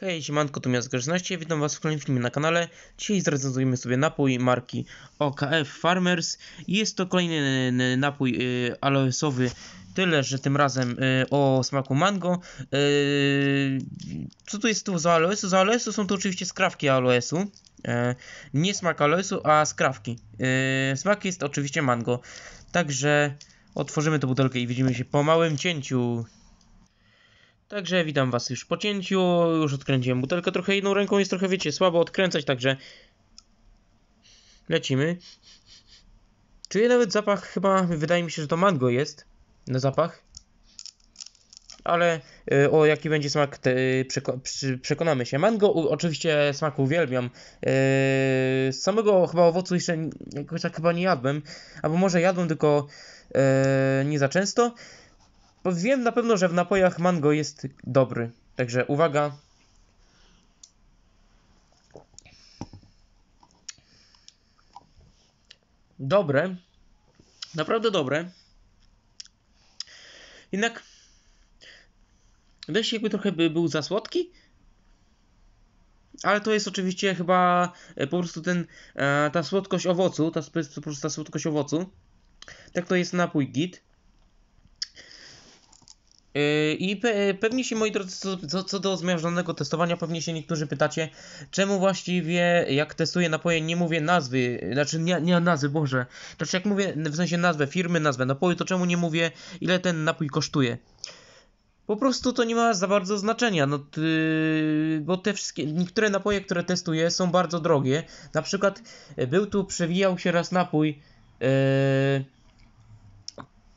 Hej, siemanko, tu Miast Grzeczności, witam was w kolejnym filmie na kanale. Dzisiaj zrecenzujemy sobie napój marki OKF Farmers. Jest to kolejny napój y, aloesowy, tyle, że tym razem y, o smaku mango. Y, co tu jest tu za aloesu? Za aloesu są to oczywiście skrawki aloesu. E, nie smak aloesu, a skrawki. E, smak jest oczywiście mango. Także otworzymy tę butelkę i widzimy się po małym cięciu. Także witam was już po cięciu, już odkręciłem butelkę trochę jedną ręką, jest trochę wiecie słabo odkręcać, także lecimy. Czuję nawet zapach chyba, wydaje mi się, że to mango jest na zapach. Ale y, o jaki będzie smak, te, przekonamy się. Mango oczywiście smak uwielbiam. Y, z samego chyba owocu jeszcze jakoś tak chyba nie jadłem. Albo może jadłem, tylko y, nie za często wiem na pewno, że w napojach mango jest dobry. Także uwaga. Dobre. Naprawdę dobre. Jednak Deszcz jakby trochę by był za słodki. Ale to jest oczywiście chyba e, po prostu ten, e, ta słodkość owocu, ta, po prostu ta słodkość owocu. Tak to jest napój git. Yy, I pewnie się, moi drodzy, co, co, do zmierzonego testowania, pewnie się niektórzy pytacie, czemu właściwie jak testuję napoje nie mówię nazwy, znaczy nie, nie nazwy, Boże, znaczy jak mówię w sensie nazwę firmy, nazwę napoju, to czemu nie mówię ile ten napój kosztuje? Po prostu to nie ma za bardzo znaczenia, no, ty bo te wszystkie, niektóre napoje, które testuję są bardzo drogie. Na przykład był tu, przewijał się raz napój, yy,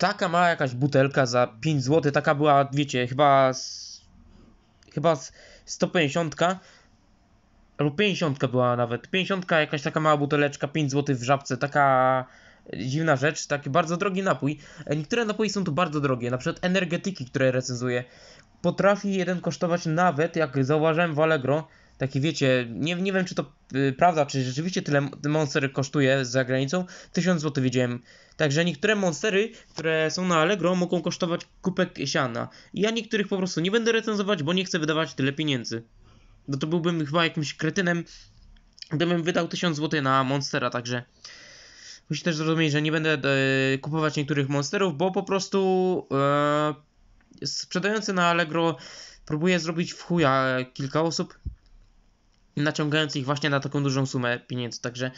taka mała jakaś butelka za 5 zł, taka była, wiecie, chyba z, chyba z 150 lub 50 była nawet, 50 jakaś taka mała buteleczka, 5 zł w żabce, taka dziwna rzecz, taki bardzo drogi napój. E, niektóre napoje są tu bardzo drogie, na przykład energetyki, które recenzuję. Potrafi jeden kosztować nawet, jak zauważyłem w Allegro, taki wiecie, nie, nie wiem czy to y, prawda, czy rzeczywiście tyle Monster kosztuje za granicą, 1000 zł widziałem. Także niektóre monstery, które są na Allegro mogą kosztować kupek siana. ja niektórych po prostu nie będę recenzować, bo nie chcę wydawać tyle pieniędzy. No to byłbym chyba jakimś kretynem, gdybym wydał 1000 zł na Monstera, także... musisz też zrozumieć, że nie będę e, kupować niektórych monsterów, bo po prostu e, sprzedający na Allegro próbuje zrobić w chuja kilka osób, naciągając ich właśnie na taką dużą sumę pieniędzy. Także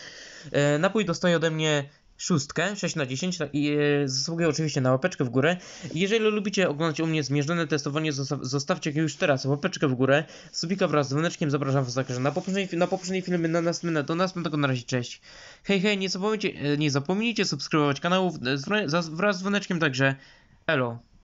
e, napój dostaje ode mnie szóstkę, 6 na 10 i e, zasługuje oczywiście na łapeczkę w górę. Jeżeli lubicie oglądać u mnie zmierzone testowanie, zosta zostawcie już teraz łapeczkę w górę. Subika wraz z dzwoneczkiem zapraszam Was także na poprzedniej na poprzedniej filmy, na następne, do następnego na razie, cześć. Hej, hej, nie zapomnijcie, e, nie zapomnijcie subskrybować kanału e, wraz z dzwoneczkiem także. Elo.